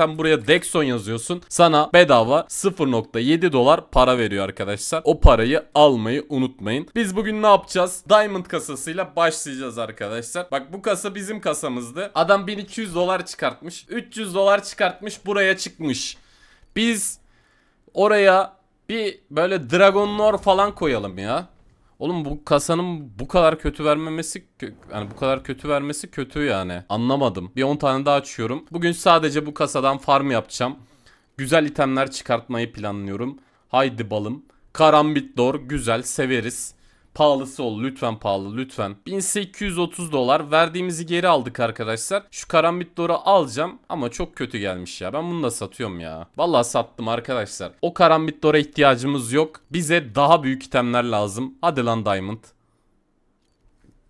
ayrıyeten buraya Dexon yazıyorsun. Sana bedava 0.7 dolar para veriyor arkadaşlar. O parayı almayı unutmayın. Biz bugün ne yapacağız? Diamond kasasıyla başlayacağız arkadaşlar. Bak bu kasa bizim kasamızdı. Adam 1200 dolar çıkartmış. 300 dolar çıkartmış buraya çıkmış. Biz oraya bir böyle Dragon falan koyalım ya. Oğlum bu kasanın bu kadar kötü vermemesi yani bu kadar kötü vermesi kötü yani. Anlamadım. Bir 10 tane daha açıyorum. Bugün sadece bu kasadan farm yapacağım. Güzel itemler çıkartmayı planlıyorum. Haydi balım. Karambit Dor güzel severiz. Pahalısı ol lütfen pahalı lütfen. 1830 dolar verdiğimizi geri aldık arkadaşlar. Şu karambit doru alacağım ama çok kötü gelmiş ya. Ben bunu da satıyorum ya. Vallahi sattım arkadaşlar. O karambit dora ihtiyacımız yok. Bize daha büyük itemler lazım. Hadi lan diamond.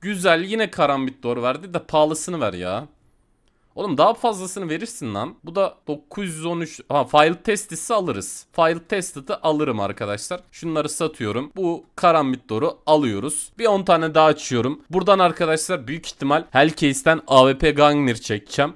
Güzel yine karambit doğru verdi de pahalısını ver ya. Oğlum daha fazlasını verirsin lan. Bu da 913. Ha file testisi alırız. File testit'i alırım arkadaşlar. Şunları satıyorum. Bu karambit doğru alıyoruz. Bir 10 tane daha açıyorum. Buradan arkadaşlar büyük ihtimal Hellcase'den AWP Gangner çekeceğim.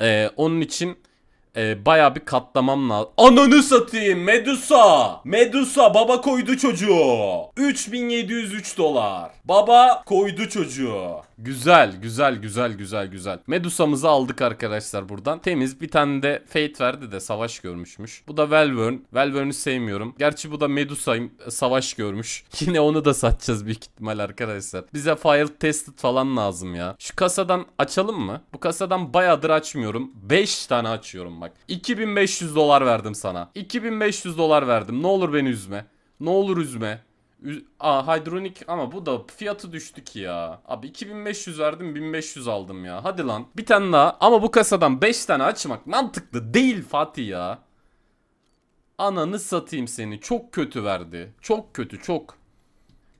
Ee, onun için e, ee, baya bir katlamam lazım. Ananı satayım Medusa. Medusa baba koydu çocuğu. 3703 dolar. Baba koydu çocuğu. Güzel güzel güzel güzel güzel. Medusa'mızı aldık arkadaşlar buradan. Temiz bir tane de Fate verdi de savaş görmüşmüş. Bu da Velvern. Velvern'ü sevmiyorum. Gerçi bu da Medusa'yım. Ee, savaş görmüş. Yine onu da satacağız büyük ihtimal arkadaşlar. Bize file tested falan lazım ya. Şu kasadan açalım mı? Bu kasadan bayağıdır açmıyorum. 5 tane açıyorum kazanmak. 2500 dolar verdim sana. 2500 dolar verdim. Ne olur beni üzme. Ne olur üzme. Üz Aa hidronik ama bu da fiyatı düştü ki ya. Abi 2500 verdim 1500 aldım ya. Hadi lan. Bir tane daha ama bu kasadan 5 tane açmak mantıklı değil Fatih ya. Ananı satayım seni. Çok kötü verdi. Çok kötü çok.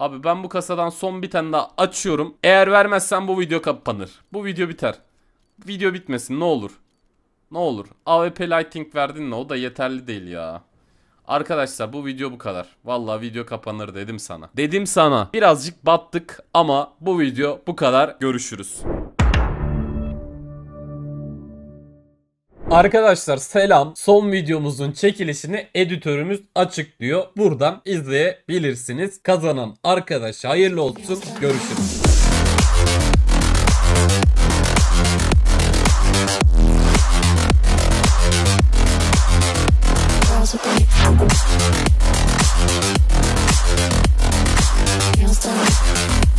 Abi ben bu kasadan son bir tane daha açıyorum. Eğer vermezsen bu video kapanır. Bu video biter. Video bitmesin ne olur. Ne olur. AWP Lighting verdin ne o da yeterli değil ya. Arkadaşlar bu video bu kadar. Valla video kapanır dedim sana. Dedim sana. Birazcık battık ama bu video bu kadar. Görüşürüz. Arkadaşlar selam. Son videomuzun çekilişini editörümüz açıklıyor. Buradan izleyebilirsiniz. Kazanan arkadaş hayırlı olsun. Görüşürüz. Can't stop.